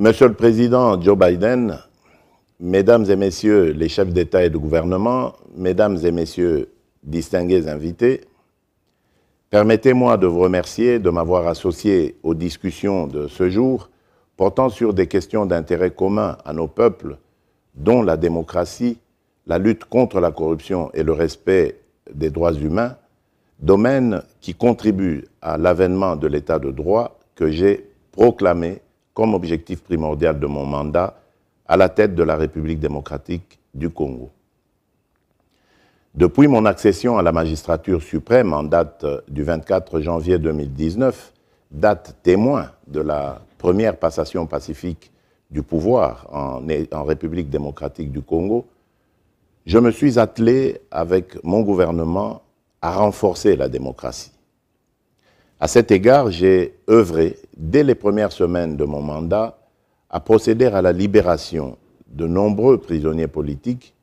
Monsieur le Président Joe Biden, Mesdames et Messieurs les chefs d'État et de gouvernement, Mesdames et Messieurs distingués invités, permettez-moi de vous remercier de m'avoir associé aux discussions de ce jour portant sur des questions d'intérêt commun à nos peuples, dont la démocratie, la lutte contre la corruption et le respect des droits humains, domaines qui contribuent à l'avènement de l'état de droit que j'ai proclamé comme objectif primordial de mon mandat à la tête de la République démocratique du Congo. Depuis mon accession à la magistrature suprême en date euh, du 24 janvier 2019, date témoin de la première passation pacifique du pouvoir en, en, République démocratique du Congo, je me suis attelé avec mon gouvernement à renforcer la démocratie. À cet égard, j'ai œuvré dès les premières semaines de mon mandat à procéder à la libération de nombreux prisonniers politiques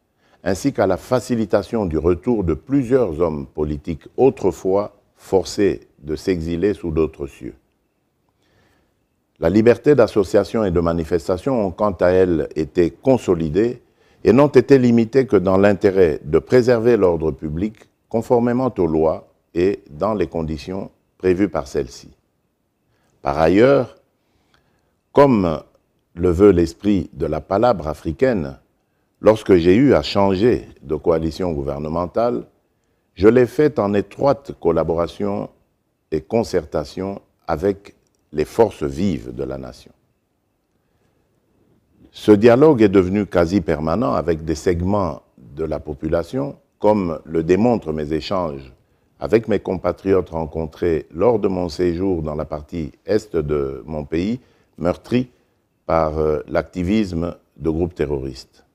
ainsi qu'à la facilitation du retour de plusieurs hommes politiques autrefois forcés de s'exiler sous d'autres cieux. La liberté d'association et de manifestation ont quant à elle été consolidée et n'ont été limitées que dans l'intérêt de préserver l'ordre public conformément aux lois et dans les conditions prévue par celle-ci. Par ailleurs, comme le veut l'esprit de la palabre africaine, lorsque j'ai eu à changer de coalition gouvernementale, je l'ai fait en étroite collaboration et concertation avec les forces vives de la nation. Ce dialogue est devenu quasi permanent avec des segments de la population, comme le démontrent mes échanges avec mes compatriotes rencontrés lors de mon séjour dans la partie est de mon pays, meurtri par euh, l'activisme de groupes terroristes.